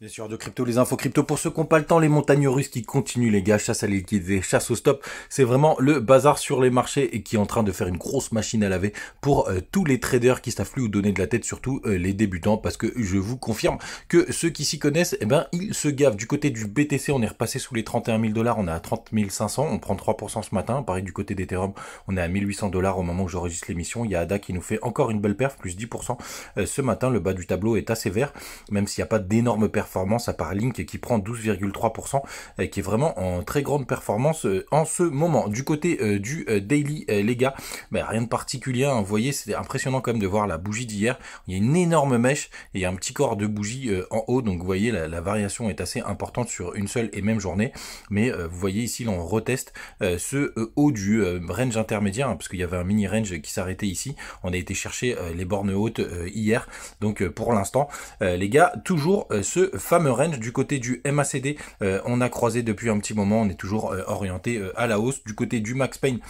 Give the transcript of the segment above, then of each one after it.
Bien sûr, de crypto, les infos crypto. Pour ceux qui n'ont pas le temps, les montagnes russes qui continuent, les gars, chasse à liquidité, chasse au stop. C'est vraiment le bazar sur les marchés et qui est en train de faire une grosse machine à laver pour euh, tous les traders qui s'affluent ou donner de la tête, surtout euh, les débutants, parce que je vous confirme que ceux qui s'y connaissent, eh ben, ils se gavent. Du côté du BTC, on est repassé sous les 31 000 dollars, on est à 30 500, on prend 3% ce matin. Pareil, du côté d'Ethereum, on est à 1800 dollars au moment où j'enregistre l'émission. Il y a Ada qui nous fait encore une belle perf, plus 10%. Euh, ce matin, le bas du tableau est assez vert, même s'il n'y a pas d'énormes perf performance à part Link qui prend 12,3% et qui est vraiment en très grande performance euh, en ce moment. Du côté euh, du euh, daily, les gars, bah, rien de particulier. Hein. vous voyez, c'était impressionnant quand même de voir la bougie d'hier. Il y a une énorme mèche et un petit corps de bougie en haut. Donc vous voyez, la, variation est assez importante sur une seule et même journée. Mais vous voyez ici, l'on reteste ce haut du range intermédiaire hein, parce qu'il y avait un mini range qui s'arrêtait ici. On a été chercher les bornes hautes hier. Donc pour l'instant, les gars, toujours ce fameux range du côté du MACD. Euh, on a croisé depuis un petit moment, on est toujours euh, orienté euh, à la hausse. Du côté du Max Payne,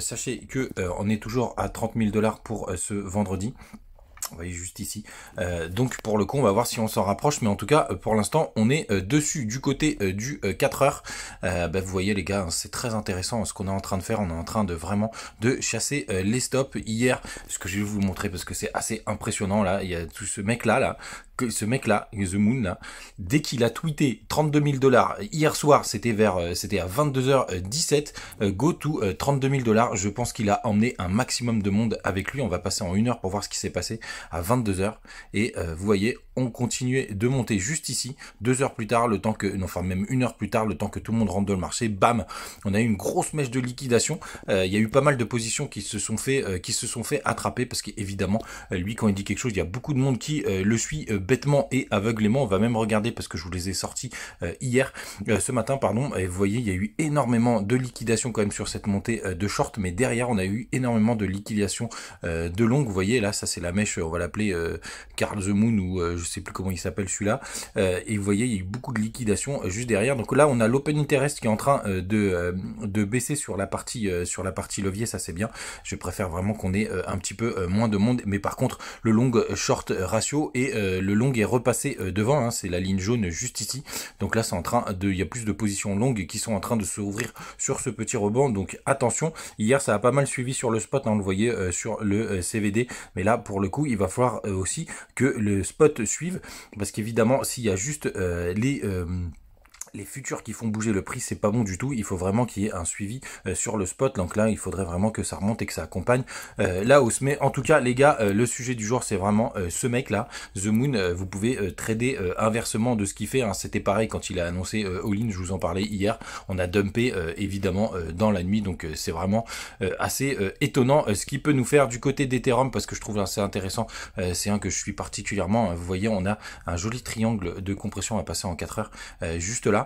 sachez que on est toujours à 30 000 dollars pour ce vendredi. Vous voyez juste ici. donc pour le coup, on va voir si on s'en rapproche. Mais en tout cas, pour l'instant, on est dessus du côté du 4 heures. Bah, vous voyez les gars, hein, c'est très intéressant hein, ce qu'on est en train de faire. On est en train de vraiment de chasser les stops. Hier, ce que je vais vous montrer parce que c'est assez impressionnant là. Il y a tout ce mec là, là que ce mec-là, The Moon, là, dès qu'il a tweeté 32 000 dollars hier soir, c'était vers, euh, c'était à 22h17, euh, go to 32 euh, 000 dollars. Je pense qu'il a emmené un maximum de monde avec lui. On va passer en une heure pour voir ce qui s'est passé à 22 h Et vous voyez, on continuait de monter juste ici. Deux heures plus tard, le temps que, non, enfin même une heure plus tard, le temps que tout le monde rentre dans le marché, bam, on a eu une grosse mèche de liquidation. Il y a eu pas mal de positions qui se sont fait, qui se sont fait attraper parce qu'évidemment, lui quand il dit quelque chose, il y a beaucoup de monde qui le suit bêtement et aveuglément, on va même regarder parce que je vous les ai sortis euh, hier, euh, ce matin, pardon, et vous voyez, il y a eu énormément de liquidation quand même sur cette montée euh, de short, mais derrière, on a eu énormément de liquidation de longue, vous voyez, là, ça c'est la mèche, on va l'appeler Carl the Moon, ou je sais plus comment il s'appelle celui-là, et vous voyez, il y a eu beaucoup de liquidation juste derrière, donc là, on a l'open interest qui est en train de, de baisser sur la partie, sur la partie levier, ça c'est bien, je préfère vraiment qu'on ait un petit peu moins de monde, mais par contre, le long short ratio et le longue est repassée euh, devant, hein, c'est la ligne jaune juste ici. Donc là, c'est en train de, il y a plus de positions longues qui sont en train de se ouvrir sur ce petit rebond. Donc attention, hier ça a pas mal suivi sur le spot, hein, on le voyait euh, sur le euh, CVD. Mais là, pour le coup, il va falloir aussi que le spot suive, parce qu'évidemment, s'il y a juste les les futurs qui font bouger le prix, c'est pas bon du tout. Il faut vraiment qu'il y ait un suivi euh, sur le spot. Donc là, il faudrait vraiment que ça remonte et que ça accompagne euh, Là la se met en tout cas, les gars, euh, le sujet du jour, c'est vraiment ce mec-là, The Moon. vous pouvez trader inversement de ce qu'il fait. Hein. C'était pareil quand il a annoncé All-in, je vous en parlais hier. On a dumpé évidemment dans la nuit. Donc c'est vraiment assez étonnant ce qu'il peut nous faire du côté d'Ethereum parce que je trouve assez intéressant. c'est un que je suis particulièrement. Hein. vous voyez, on a un joli triangle de compression à passer en 4 heures juste là.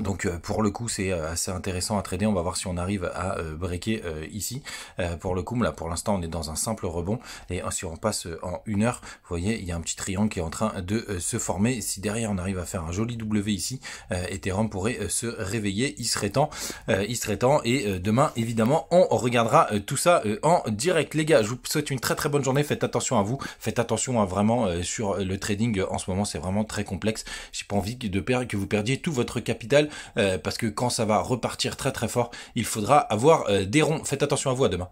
Donc euh, pour le coup c'est euh, assez intéressant à trader, on va voir si on arrive à euh, breaker ici. pour le coup là pour l'instant on est dans un simple rebond et si on passe en une heure, vous voyez il y a un petit triangle qui est en train de se former. Si derrière on arrive à faire un joli W ici, Ethereum pourrait se réveiller, il serait temps, il serait temps et demain évidemment on regardera tout ça en direct. Les gars, je vous souhaite une très très bonne journée, faites attention à vous, faites attention à hein, vraiment sur le trading en ce moment c'est vraiment très complexe. J'ai pas envie de perdre, que vous perdiez tout votre capital euh, parce que quand ça va repartir très très fort, il faudra avoir euh, des ronds. Faites attention à vous à demain.